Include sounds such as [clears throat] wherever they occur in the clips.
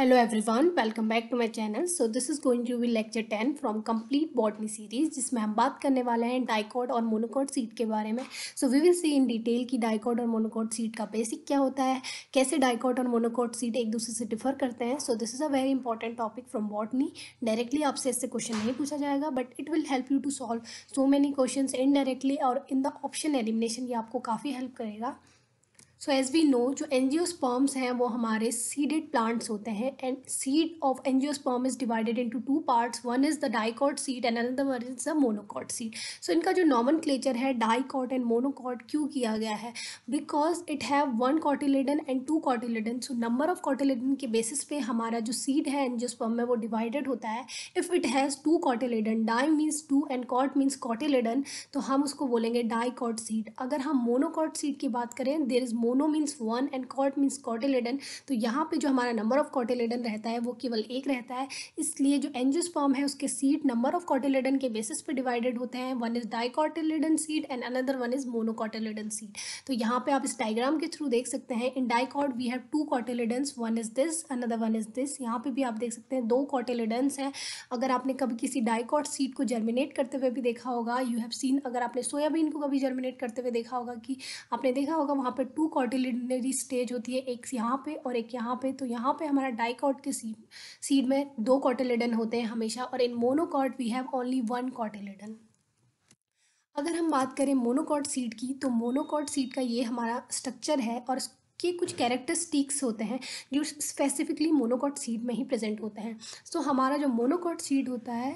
Every everyone welcome back to my channel so this is going to be lecture ten from complete botany series जिसमें हम बात करने वाले हैं dicot और मोनोकॉड सीट के बारे में so we will see in detail कि डाइकॉड और मोनोकॉड सीट का बेसिक क्या होता है कैसे डाइकॉड और मोनोकॉड सीट एक दूसरे से डिफर करते हैं so this is a very important topic from botany directly आपसे इससे क्वेश्चन नहीं पूछा जाएगा but it will help you to solve so many question indirectly और इन द ऑप्शन एलिमिनेशन ये आपको काफ़ी हेल्प करेगा सो एज वी नो जो एनजियोस्पर्म्स हैं वो हमारे सीडेड प्लांट्स होते हैं and seed of angiosperm is divided into two parts one is the dicot seed and another one is the monocot seed so इनका जो नॉमन क्लेचर है dicot and monocot क्यों किया गया है because it have one cotyledon and two cotyledon so number of cotyledon के basis पे हमारा जो सीड है एनजीओ स्पॉम में वो डिवाइडेड होता है if it has two cotyledon di means two and cot means cotyledon तो हम उसको बोलेंगे डाइकॉट सीड अगर हम मोनोकॉट सीड की बात करें there is mono mono means one and cot means cotyledon तो यहाँ पे जो हमारा नंबर ऑफ कॉटिलेडन रहता है वो केवल एक रहता है इसलिए जो एंजियोस्पर्म है उसके सीट नंबर ऑफ कॉटिलेडन के बेसिस पे डिवाइडेड होते हैं one is dicotyledon seed and another one is monocotyledon seed तो यहाँ पे आप इस डायग्राम के थ्रू देख सकते हैं in dicot we have two cotyledons one is this another one is this यहाँ पे भी आप देख सकते हैं दो कॉटिलेडन्स हैं अगर आपने कभी किसी डाइकॉट सीड को जर्मिनेट करते हुए भी देखा होगा यू हैव सीन अगर आपने सोयाबीन को कभी जर्मिनेट करते हुए देखा होगा कि आपने देखा होगा वहाँ पर टू कॉर्टिलिनरी स्टेज होती है एक यहाँ पे और एक यहाँ पे तो यहाँ पे हमारा डाइकॉट के सीड सीड में दो कॉटिलिडन होते हैं हमेशा और in monocot we have only one cotyledon अगर हम बात करें मोनोकॉट सीड की तो मोनोकॉट सीड का ये हमारा स्ट्रक्चर है और के कुछ कैरेक्टरिस्टिक्स होते हैं जो स्पेसिफिकली मोनोकॉट सीड में ही प्रेजेंट होते हैं सो तो so, हमारा जो मोनोकॉट सीड होता है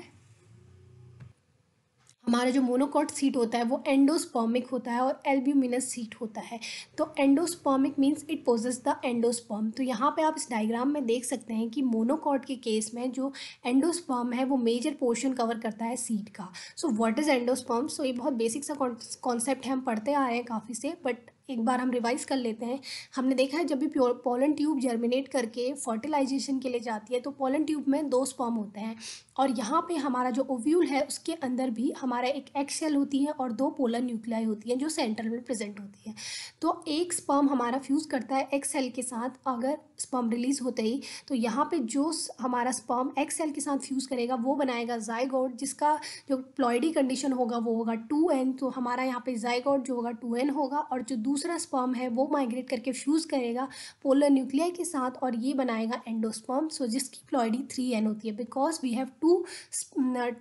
हमारा जो मोनोकॉट सीट होता है वो एंडोस्पॉमिक होता है और एल्ब्यूमिनस सीट होता है तो endospermic means it possess the endosperm तो यहाँ पे आप इस डायग्राम में देख सकते हैं कि मोनोकॉट के केस में जो एंडोस्पॉम है वो मेजर पोर्शन कवर करता है सीट का so what is endosperm so ये बहुत बेसिक सा कॉन्सेप्ट है हम पढ़ते आ रहे हैं काफ़ी से बट एक बार हम रिवाइज कर लेते हैं हमने देखा है जब भी पोलन ट्यूब जर्मिनेट करके फर्टिलाइजेशन के लिए जाती है तो पोलन ट्यूब में दो स्पर्म होते हैं और यहाँ पे हमारा जो ओव्यूल है उसके अंदर भी हमारा एक एक्स सेल होती है और दो पोलर न्यूक्लियाई होती हैं जो सेंटर में प्रेजेंट होती है तो एक स्पर्म हमारा फ्यूज़ करता है एक्स सेल के साथ अगर स्पर्म रिलीज़ होते ही तो यहाँ पे जो हमारा स्पर्म एक्स सेल के साथ फ्यूज़ करेगा वो बनाएगा जायगोड जिसका जो प्लॉयडी कंडीशन होगा वो होगा टू तो हमारा यहाँ पे जायगोड जो होगा टू होगा और जो दूसरा दूसरा स्पर्म है वो माइग्रेट करके फ्यूज़ करेगा पोलर न्यूक्लियाई के साथ और ये बनाएगा एंडोस्पर्म सो जिसकी प्लॉयडी थ्री एन होती है because we have two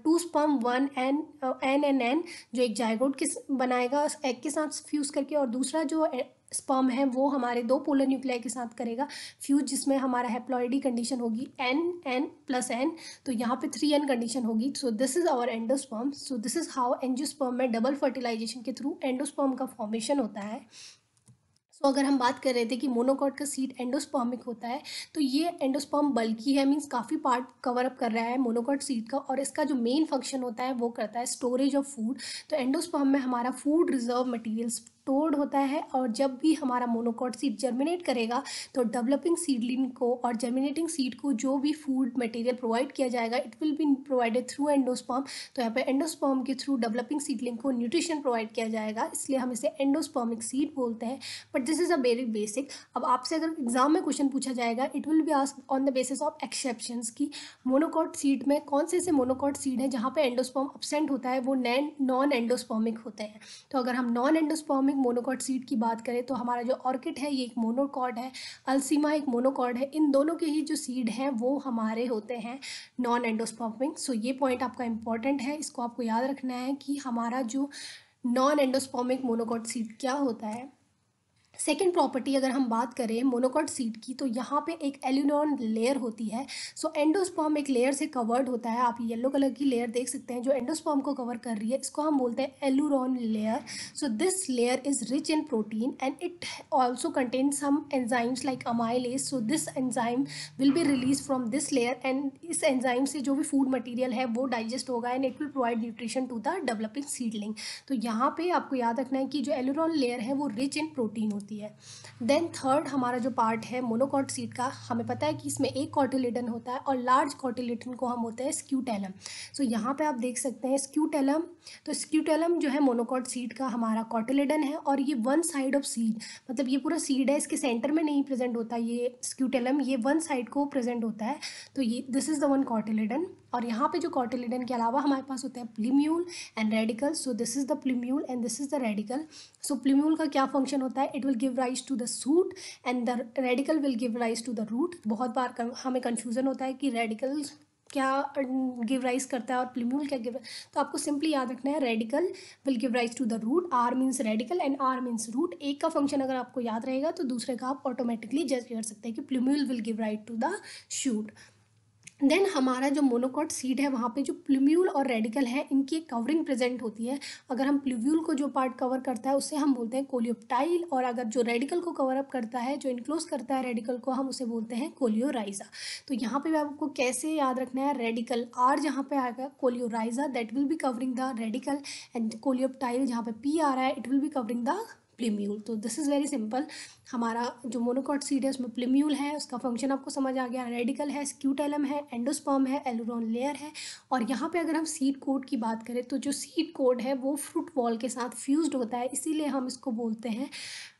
two sperm one N N N N जो एक जायगोड किस बनाएगा एग के साथ फ्यूज़ करके और दूसरा जो स्पर्म है वो हमारे दो पोलर न्यूक्लियाई के साथ करेगा फ्यूज जिसमें हमारा हेप्लॉइडी कंडीशन होगी एन एन प्लस एन तो यहाँ पे थ्री एन कंडीशन होगी so this is our endosperm so this is how angiosperm में डबल फर्टिलाइजेशन के थ्रू एंडोस्पर्म का फॉर्मेशन होता है सो so, अगर हम बात कर रहे थे कि मोनोकॉट का सीट एंडोस्पर्मिक होता है तो ये एंडोस्पर्म बल्कि है मींस काफ़ी पार्ट कवर अप कर रहा है मोनोकॉट सीट का और इसका जो मेन फंक्शन होता है वो करता है स्टोरेज ऑफ फूड तो एंडोस्पर्म में हमारा फूड रिजर्व मटेरियल्स स्टोर्ड होता है और जब भी हमारा मोनोकॉट सीड जर्मिनेट करेगा तो डेवलपिंग सीडलिंग को और जर्मिनेटिंग सीड को जो भी फूड मटेरियल प्रोवाइड किया जाएगा it will be provided through endosperm तो यहाँ पर एंडोस्पॉम के थ्रू डेवलपिंग सीडलिंग को न्यूट्रिशन प्रोवाइड किया जाएगा इसलिए हम इसे एंडोस्पॉमिक सीड बोलते हैं but this is a very basic अब आपसे अगर एग्जाम में क्वेश्चन पूछा जाएगा it will be ask on the basis of exception की मोनोकॉट सीड में कौन से ऐसे मोनोकॉट सीड हैं जहाँ पर एंडोस्पॉम अपसेंट होता है वो नैन नॉन एंडोस्पॉमिक होते हैं तो अगर हम नॉन एंडोस्पॉमिक मोनोकॉट सीड की बात करें तो हमारा जो ऑर्किड है ये एक मोनोकॉर्ड है अल्सीमा एक मोनोकॉर्ड है इन दोनों के ही जो सीड हैं वो हमारे होते हैं नॉन एंडोस्पॉपिंग सो ये पॉइंट आपका इंपॉर्टेंट है इसको आपको याद रखना है कि हमारा जो नॉन एंडोस्पॉमिक मोनोकॉट सीड क्या होता है सेकेंड प्रॉपर्टी अगर हम बात करें मोनोकॉट सीड की तो यहाँ पे एक एल्यूनॉन लेयर होती है सो so, एंडोस्पॉम एक लेयर से कवर्ड होता है आप येलो कलर की लेयर देख सकते हैं जो एंडोस्पॉम को कवर कर रही है इसको हम बोलते हैं aleurone layer so this layer is rich in protein and it also contain some enzymes like amylase so this enzyme will be release from this layer and इस एंजाइम से जो भी फूड मटीरियल है वो डाइजेस्ट होगा and it will provide nutrition to the developing seedling तो यहाँ पर आपको याद रखना है कि जो एल्यूरॉन लेयर है वो रिच इन प्रोटीन होती है होती है देन थर्ड हमारा जो पार्ट है मोनोकॉट सीट का हमें पता है कि इसमें एक कॉटिलेडन होता है और लार्ज कॉटिलेडन को हम होते हैं स्क्यूटेलम सो so, यहाँ पे आप देख सकते हैं स्क्यूटेलम तो स्क्यूटेलम जो है मोनोकॉट सीट का हमारा कॉटिलेडन है और ये वन साइड ऑफ सीड मतलब ये पूरा सीड है इसके सेंटर में नहीं प्रेजेंट होता ये स्क्यूटेलम ये वन साइड को प्रेजेंट होता है तो ये this is the one cotyledon और यहाँ पे जो कॉटिलेडन के अलावा हमारे पास होता है plumule and radicle so this is the plumule and this is the radicle so plumule का क्या फंक्शन होता है it will give rise to the shoot and the radicle will give rise to the root बहुत बार हमें confusion होता है कि रेडिकल क्या गिव अं, राइज करता है और प्लीम्यूल क्या गिव तो आपको सिंपली याद रखना है radicle will give rise to the root R means radicle and R means root एक का फंक्शन अगर आपको याद रहेगा तो दूसरे का आप ऑटोमेटिकली जज कर सकते हैं कि plumule will give rise to the shoot then हमारा जो मोनोकॉट सीड है वहाँ पे जो प्लूम्यूल और रेडिकल है इनकी एक कवरिंग प्रेजेंट होती है अगर हम प्लूव्यूल को जो पार्ट कवर करता है उसे हम बोलते हैं कोलियोप्टाइल और अगर जो रेडिकल को कवर अप करता है जो इनक्लोज करता है रेडिकल को हम उसे बोलते हैं कोलियोराइजा तो यहाँ पे आपको कैसे याद रखना है रेडिकल आर जहाँ पे आएगा coleorhiza that will be covering the radicle and coleoptile जहाँ पे पी आ रहा है it will be covering the plumule तो दिस इज़ वेरी सिंपल हमारा जो मोनोकॉट सीड है उसमें प्लेम्यूल है उसका फंक्शन आपको समझ आ गया रेडिकल है स्क्यूटेलम है एंडोस्पर्म है एलुरॉन लेयर है और यहाँ पे अगर हम सीड कोड की बात करें तो जो सीड कोड है वो फ्रूट वॉल के साथ फ्यूज होता है इसीलिए हम इसको बोलते हैं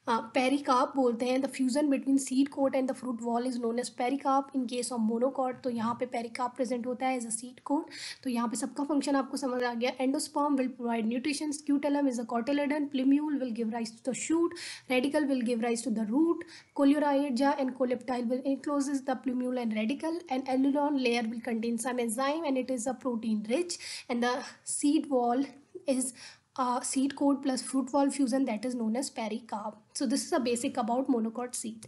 पेरिकाप बोलते हैं the fusion between seed coat and the fruit wall is known as pericarp in case of monocot तो यहाँ पे पेरिकाप प्रेजेंट होता है एज अ सीड कोट तो यहाँ पे सबका फंक्शन आपको समझ आ गया endosperm will provide nutrition scutellum is a cotyledon plumule will give rise to the shoot radicle will give rise to the root. Coleorrhea and coleoptile will encloses the plumule and radical and alluron layer will contain some enzyme and it is a protein rich and the seed wall is a seed coat plus fruit wall fusion that is known as pericarp. So this is a basic about monocot seed.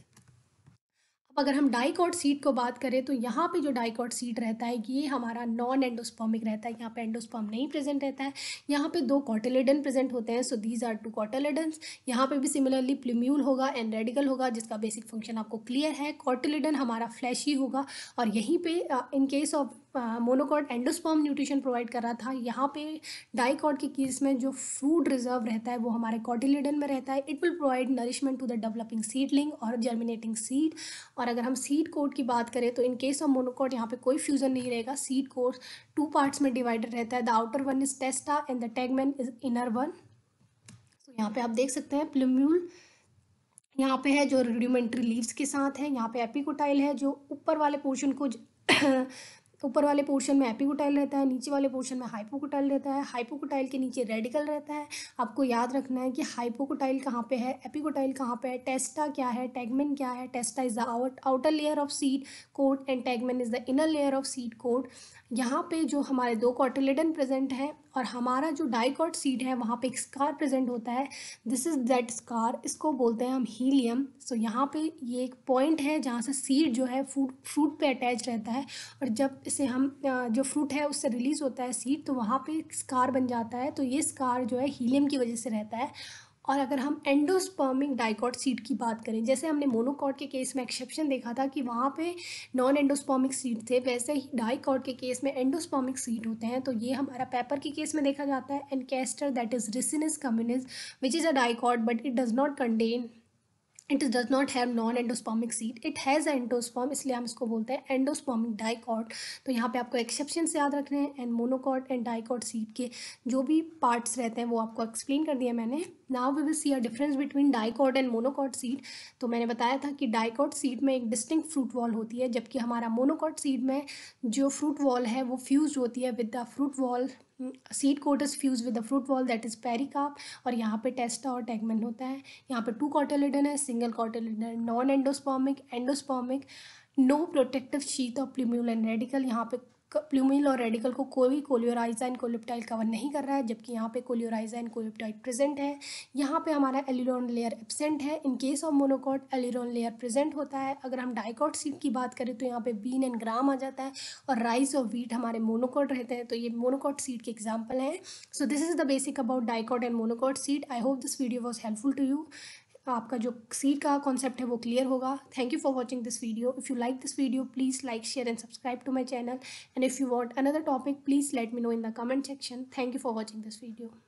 अब अगर हम dicot seat को बात करें तो यहाँ पे जो डाइकॉट सीट रहता है ये हमारा नॉन एंडोस्पॉमिक रहता है यहाँ पे एंडोस्पॉम नहीं प्रेजेंट रहता है यहाँ पे दो कॉटेलेडन प्रेजेंट होते हैं so these are two cotyledon यहाँ पे भी सिमिलरली प्लिम्यूल होगा एंड रेडिकल होगा जिसका बेसिक फंक्शन आपको क्लियर है कॉटेलेडन हमारा फ्लैशी होगा और यहीं पर in case of monocot endosperm nutrition provide कर रहा था यहाँ पे डाइकॉट के केस में जो फूड रिजर्व रहता है वो हमारे कॉटिलेडन में रहता है it will provide nourishment to the developing seedling और जर्मिनेटिंग सीड और अगर हम सीड कोड की बात करें तो इन केस ऑफ मोनोकॉट यहाँ पे कोई फ्यूजन नहीं रहेगा सीड कोड टू पार्ट्स में डिवाइडेड रहता है the outer one is testa and the tegmen is inner one तो यहाँ पे आप देख सकते हैं प्लम्यूल यहाँ पे है जो रूडिमेंट्री लीव्स के साथ है यहाँ पे एपिकोटाइल है जो ऊपर वाले पोर्शन को [clears throat] ऊपर वाले पोर्शन में एपिकोटाइल रहता है नीचे वाले पोर्शन में हाइपोकोटाइल रहता है हाइपोकोटाइल के नीचे रेडिकल रहता है आपको याद रखना है कि हाइपोकोटाइल कहाँ पे है एपिकोटाइल कहाँ पे है टेस्टा क्या है टैगमेन क्या है testa is the outer layer of seed coat and tegmen is the inner layer of seed coat यहाँ पे जो हमारे दो कॉटिलेडन प्रेजेंट हैं और हमारा जो डाइकॉट सीड है वहाँ पे एक स्कार प्रेजेंट होता है दिस इज़ दैट स्कार इसको बोलते हैं हम हीलियम सो so, यहाँ पे ये एक पॉइंट है जहाँ से सीड जो है फ्रूट फ्रूट पे अटैच रहता है और जब इसे हम जो फ्रूट है उससे रिलीज़ होता है सीड तो वहाँ पे स्कार बन जाता है तो ये स्कार जो है हीलियम की वजह से रहता है और अगर हम एंडोस्पर्मिक डाइकॉट सीड की बात करें जैसे हमने मोनोकॉट के केस में एक्सेप्शन देखा था कि वहाँ पे नॉन एंडोस्पर्मिक सीड थे वैसे ही डाइकॉट के केस में एंडोस्पर्मिक सीड होते हैं तो ये हमारा पेपर के केस में देखा जाता है and castor that is Ricinus communis which is a dicot but it does not contain it does not have non endospermic seed it has endosperm इसलिए हम इसको बोलते हैं एंडोस्पॉमिक डाइकॉट तो यहाँ पे आपको एक्सेप्शन याद रखने हैं and monocot and dicot seed के जो भी पार्ट्स रहते हैं वो आपको एक्सप्लेन कर दिया मैंने now we will see a difference between dicot and monocot seed तो मैंने बताया था कि डाइकॉट सीड में एक डिस्टिंक्ट फ्रूट वॉल होती है जबकि हमारा मोनोकॉट सीड में जो फ्रूट वॉल है वो फ्यूज होती है with the fruit wall seed coat is fuse with the fruit wall that is pericarp और यहाँ पे टेस्टा और टैगमेंट होता है यहाँ पे टू कॉटेलिडन है single cotyledon non endospermic endospermic no protective sheath और प्लीम्यूल एंड रेडिकल यहाँ पे प्लूमिल और रेडिकल को कोई कोलियोराइजा एंड कोलिप्टाइल कवर नहीं कर रहा है जबकि यहाँ पे कोलियोराइजा एंड प्रेजेंट है यहाँ पे हमारा एलिरोन लेयर एबसेंट है in case of monocot aleurone layer present होता है अगर हम डाइकॉट सीड की बात करें तो यहाँ पे बीन एंड ग्राम आ जाता है और राइस और वीट हमारे मोनोकॉट रहते हैं तो ये मोनोकॉट सीड के एग्जाम्पल हैं so this is the basic about dicot and monocot seed I hope this video was helpful to you आपका जो सीट का कॉन्सेप्ट है वो क्लियर होगा thank you for watching this video if you like this video please like share and subscribe to my channel and if you want another topic please let me know in the comment section thank you for watching this video